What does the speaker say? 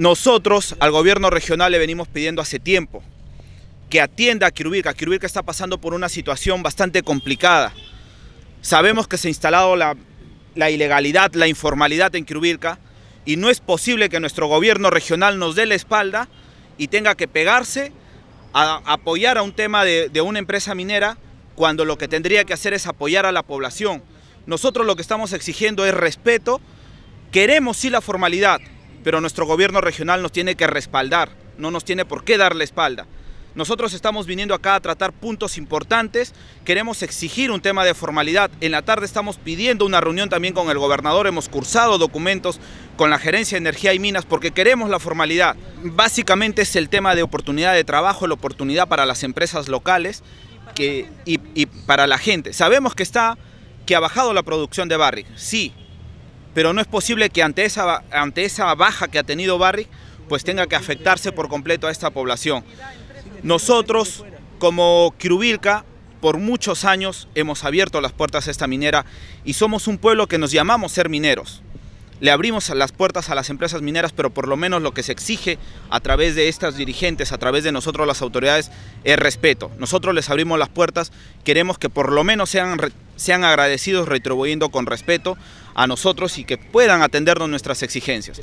Nosotros al gobierno regional le venimos pidiendo hace tiempo que atienda a Quirubirca. Quirubirca está pasando por una situación bastante complicada. Sabemos que se ha instalado la, ilegalidad, la informalidad en Quirubirca y no es posible que nuestro gobierno regional nos dé la espalda y tenga que pegarse a apoyar a un tema de, una empresa minera cuando lo que tendría que hacer es apoyar a la población. Nosotros lo que estamos exigiendo es respeto, queremos sí la formalidad, pero nuestro gobierno regional nos tiene que respaldar, no nos tiene por qué dar la espalda. Nosotros estamos viniendo acá a tratar puntos importantes, queremos exigir un tema de formalidad. En la tarde estamos pidiendo una reunión también con el gobernador, hemos cursado documentos con la Gerencia de Energía y Minas porque queremos la formalidad. Básicamente es el tema de oportunidad de trabajo, la oportunidad para las empresas locales que, y, para la gente. Sabemos que está, que ha bajado la producción de barril sí, pero no es posible que ante esa, ante esa baja que ha tenido Barry, pues tenga que afectarse por completo a esta población. Nosotros, como Kirubilca, por muchos años hemos abierto las puertas a esta minera y somos un pueblo que nos llamamos ser mineros. Le abrimos las puertas a las empresas mineras, pero por lo menos lo que se exige a través de estas dirigentes, a través de nosotros las autoridades, es respeto. Nosotros les abrimos las puertas, queremos que por lo menos sean sean agradecidos retribuyendo con respeto a nosotros y que puedan atendernos nuestras exigencias.